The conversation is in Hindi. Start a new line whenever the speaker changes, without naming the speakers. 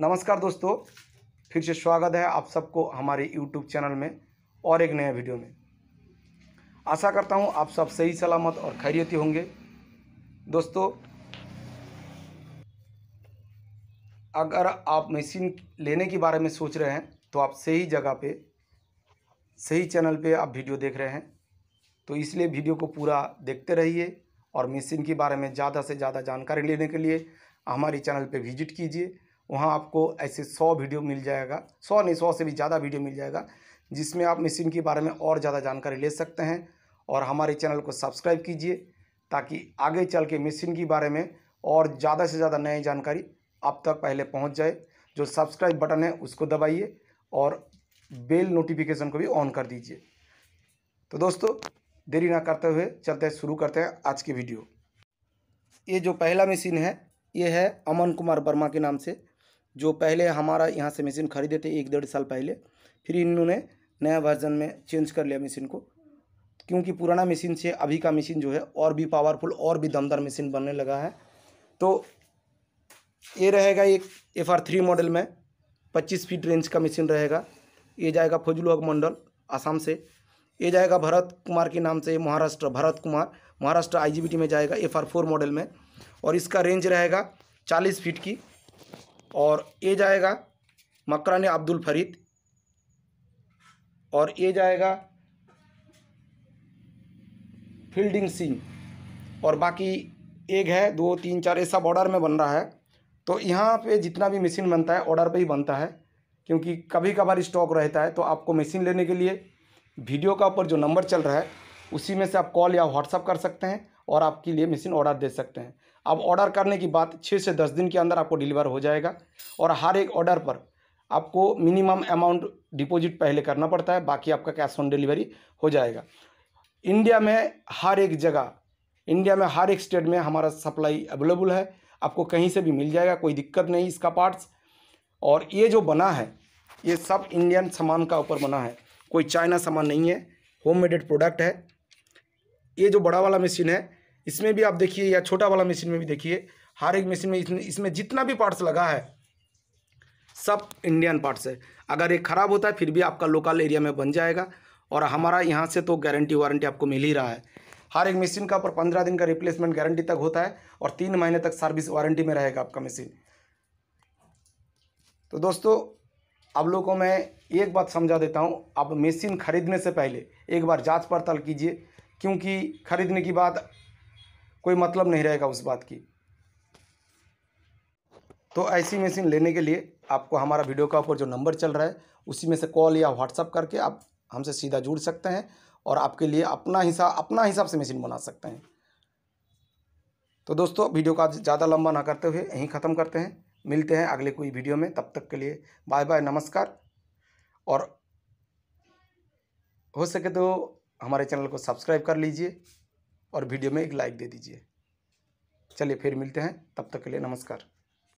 नमस्कार दोस्तों फिर से स्वागत है आप सबको हमारे यूट्यूब चैनल में और एक नया वीडियो में आशा करता हूँ आप सब सही सलामत और खैरियती होंगे दोस्तों अगर आप मशीन लेने के बारे में सोच रहे हैं तो आप सही जगह पे सही चैनल पे आप वीडियो देख रहे हैं तो इसलिए वीडियो को पूरा देखते रहिए और मशीन के बारे में ज़्यादा से ज़्यादा जानकारी लेने के लिए हमारे चैनल पे विजिट कीजिए वहाँ आपको ऐसे सौ वीडियो मिल जाएगा सौ नहीं सौ से भी ज़्यादा वीडियो मिल जाएगा जिसमें आप मशीन के बारे में और ज़्यादा जानकारी ले सकते हैं और हमारे चैनल को सब्सक्राइब कीजिए ताकि आगे चल के मशीन के बारे में और ज़्यादा से ज़्यादा नई जानकारी आप तक पहले पहुँच जाए जो सब्सक्राइब बटन है उसको दबाइए और बेल नोटिफिकेशन को भी ऑन कर दीजिए तो दोस्तों देरी ना करते हुए चलते हैं शुरू करते हैं आज की वीडियो ये जो पहला मशीन है ये है अमन कुमार वर्मा के नाम से जो पहले हमारा यहाँ से मशीन खरीदे थे एक डेढ़ साल पहले फिर इन्होंने नया वर्जन में चेंज कर लिया मशीन को क्योंकि पुराना मशीन से अभी का मशीन जो है और भी पावरफुल और भी दमदार मशीन बनने लगा है तो ये रहेगा एक एफ आर थ्री मॉडल में पच्चीस फीट रेंज का मशीन रहेगा ये जाएगा फजलुहक मंडल आसाम से ये जाएगा भरत कुमार के नाम से महाराष्ट्र भरत कुमार महाराष्ट्र आई में जाएगा एफ आर फोर मॉडल में और इसका रेंज रहेगा चालीस फीट की और ये जाएगा मकरान अब्दुल फरीद और ये जाएगा फील्डिंग सिंह और बाकी एक है दो तीन चार ये सब ऑर्डर में बन रहा है तो यहाँ पे जितना भी मशीन बनता है ऑर्डर पे ही बनता है क्योंकि कभी कभार स्टॉक रहता है तो आपको मशीन लेने के लिए वीडियो का ऊपर जो नंबर चल रहा है उसी में से आप कॉल या व्हाट्सअप कर सकते हैं और आपके लिए मशीन ऑर्डर दे सकते हैं अब ऑर्डर करने की बात छः से दस दिन के अंदर आपको डिलीवर हो जाएगा और हर एक ऑर्डर पर आपको मिनिमम अमाउंट डिपॉजिट पहले करना पड़ता है बाकी आपका कैश ऑन डिलीवरी हो जाएगा इंडिया में हर एक जगह इंडिया में हर एक स्टेट में हमारा सप्लाई अवेलेबल है आपको कहीं से भी मिल जाएगा कोई दिक्कत नहीं इसका पार्ट्स और ये जो बना है ये सब इंडियन सामान का ऊपर बना है कोई चाइना सामान नहीं है होम मेडेड प्रोडक्ट है ये जो बड़ा वाला मशीन है इसमें भी आप देखिए या छोटा वाला मशीन में भी देखिए हर एक मशीन में इसमें इसमें जितना भी पार्ट्स लगा है सब इंडियन पार्ट्स है अगर ये ख़राब होता है फिर भी आपका लोकल एरिया में बन जाएगा और हमारा यहाँ से तो गारंटी वारंटी आपको मिल ही रहा है हर एक मशीन का पर पंद्रह दिन का रिप्लेसमेंट गारंटी तक होता है और तीन महीने तक सर्विस वारंटी में रहेगा आपका मशीन तो दोस्तों आप लोगों को मैं एक बात समझा देता हूँ आप मशीन खरीदने से पहले एक बार जांच पड़ताल कीजिए क्योंकि खरीदने की बात कोई मतलब नहीं रहेगा उस बात की तो ऐसी मशीन लेने के लिए आपको हमारा वीडियो का ऊपर जो नंबर चल रहा है उसी में से कॉल या व्हाट्सअप करके आप हमसे सीधा जुड़ सकते हैं और आपके लिए अपना हिसाब अपना हिसाब से मशीन बना सकते हैं तो दोस्तों वीडियो का ज़्यादा लंबा ना करते हुए यहीं ख़त्म करते हैं मिलते हैं अगले कोई वीडियो में तब तक के लिए बाय बाय नमस्कार और हो सके तो हमारे चैनल को सब्सक्राइब कर लीजिए और वीडियो में एक लाइक दे दीजिए चलिए फिर मिलते हैं तब तक के लिए नमस्कार